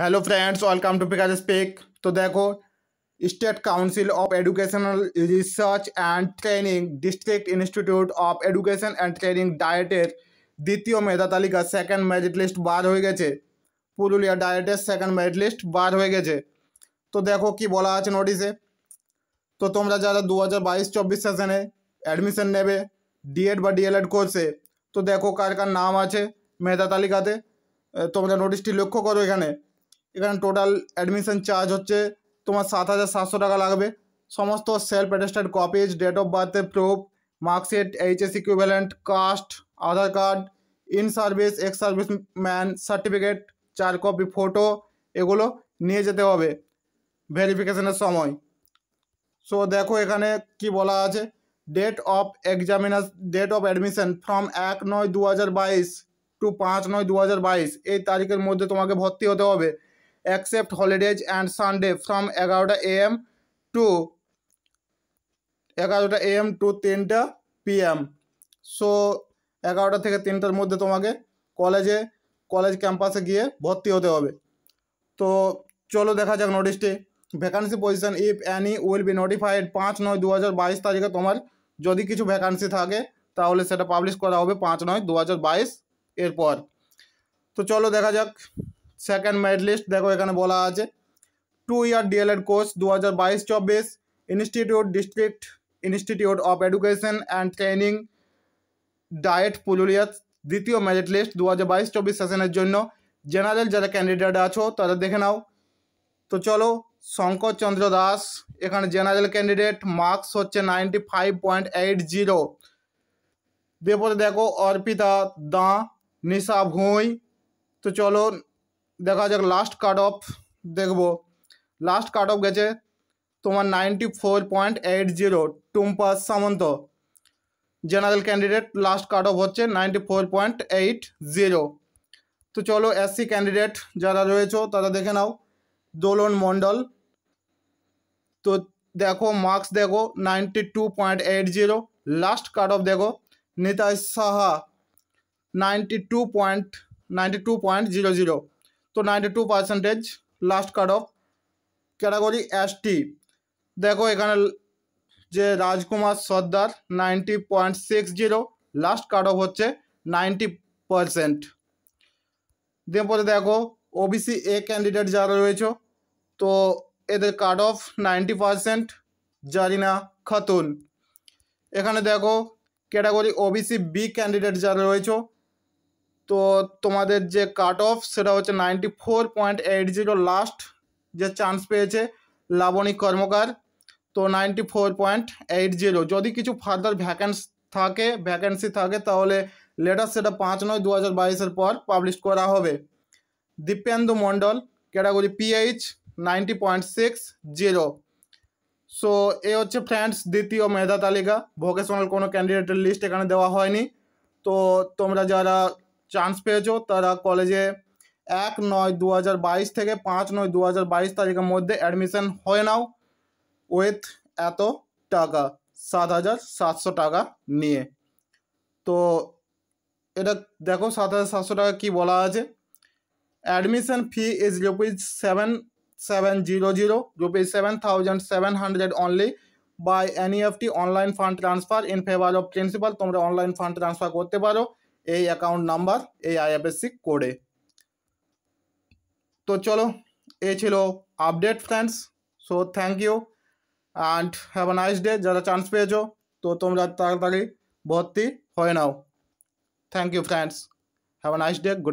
hello friends welcome to পিকাজ speak তো দেখো state council of educational research and training district institute of education and training ডায়েটের দ্বিতীয় মেধা তালিকা সেকেন্ড মেরিট লিস্ট বার হয়ে গেছে পুরুলিয়া ডায়েটের সেকেন্ড মেরিট লিস্ট বার হয়ে গেছে তো দেখো কি বলা আছে নোটিশে তো তোমরা যারা দু হাজার বাইশ চব্বিশ সেশনে অ্যাডমিশন নেবে ডিএড বা ডিএলএড কোর্সে তো দেখো কার কার নাম আছে মেধা তালিকাতে তোমরা নোটিশটি লক্ষ্য করো এখানে এখানে টোটাল অ্যাডমিশন চার্জ হচ্ছে তোমার সাত হাজার সাতশো টাকা লাগবে সমস্ত self attested copies date of বার্থের proof marksheet HS equivalent caste Aadhaar card in service ex service man certificate চার কপি ফটো এগুলো নিয়ে যেতে হবে ভেরিফিকেশনের সময় সো দেখো এখানে কি বলা আছে date of examination date of admission from এক নয় দু হাজার বাইশ টু পাঁচ নয় দু হাজার বাইশ এই তারিখের মধ্যে তোমাকে ভর্তি হতে হবে except holidays and Sunday from 11টা am to 11টা am to 3টা pm সো এগারোটা থেকে তিনটার মধ্যে তোমাকে কলেজে কলেজ ক্যাম্পাসে গিয়ে ভর্তি হতে হবে তো চলো দেখা যাক নোটিশটি vacancy position if any will be notified পাঁচ নয় দু হাজার বাইশ তারিখে তোমার যদি কিছু ভ্যাকান্সি থাকে তাহলে সেটা পাবলিশ করা হবে পাঁচ নয় দু হাজার বাইশ এরপর তো চলো দেখা যাক সেকেন্ড মেরিট লিস্ট দেখো এখানে বলা আছে টু ইয়ার ডিএলএড কোর্স দু হাজার বাইশ চব্বিশ institute district institute of education and training DIET Purulia দ্বিতীয় মেরিট লিস্ট দু হাজার বাইশ চব্বিশ সেশনের জন্য জেনারেল যারা ক্যান্ডিডেট আছো তাদের দেখে নাও তো চলো শঙ্কর চন্দ্র দাস এখানে জেনারেল ক্যান্ডিডেট মার্কস হচ্ছে ninety five point eight zero দেবরে দেখো অর্পিতা দাঁ নিশা ভুঁই তো চলো দেখা যাক লাস্ট কাট অফ দেখব লাস্ট কাট অফ গেছে তোমার ninety four point eight zero Tumpa Samanta general candidate last cut off হচ্ছে ninety four point eight zero তো চলো এসসি ক্যান্ডিডেট যারা রয়েছে তারা দেখে নাও দোলন মণ্ডল তো দেখো মার্কস দেখো ninety two point eight zero last cut off দেখো Nitai Saha ninety two point ninety two point zero zero তো ninety two percentage last cut off category ST দেখো এখানে যে Rajkumar Sardar ninety point six zero last cut off হচ্ছে ninety percent তারপরে দেখো OBC A candidate যারা রয়েছে তো এদের cut off ninety percent Jarina Khatun এখানে দেখো ক্যাটাগরি ওবিসি বি ক্যান্ডিডেট যারা রয়েছে তো তোমাদের যে কাট অফ সেটা হচ্ছে ninety four point eight zero last যে চান্স পেয়েছে লাবণী কর্মকার তো ninety four point eight zero যদি কিছু ফার্দার ভ্যাকেন্স থাকে ভ্যাকেন্সি থাকে তাহলে লেটার সেটা পাঁচ নয় দু হাজার বাইশের পর পাবলিশ করা হবে Dipendu Mondal category PH ninety point six zero so এ হচ্ছে ফ্রেন্ডস দ্বিতীয় মেধা তালিকা ভোকেশনাল কোনো ক্যান্ডিডেটের লিস্ট এখানে দেওয়া হয়নি তো তোমরা যারা চান্স পেয়েছো তারা কলেজে এক নয় দু থেকে পাঁচ নয় দু তারিখের মধ্যে অ্যাডমিশন হয়ে নাও উইথ এত টাকা সাত হাজার সাতশো টাকা নিয়ে তো এটা দেখো সাত হাজার সাতশো টাকা কী বলা আছে admission fee is rupees seven seven zero zero rupees seven thousand seven hundred only by NEFT online fund transfer in favour of principal তোমরা অনলাইন ফান্ড ট্রান্সফার করতে পারো এই অ্যাকাউন্ট নাম্বার এই আইএফএসসি কোডে তো চলো এ ছিল update friends so thank you and have a nice day যারা চান্স পেয়েছো তো তোমরা তাড়াতাড়ি ভর্তি হয়ে নাও thank you friends have a nice day good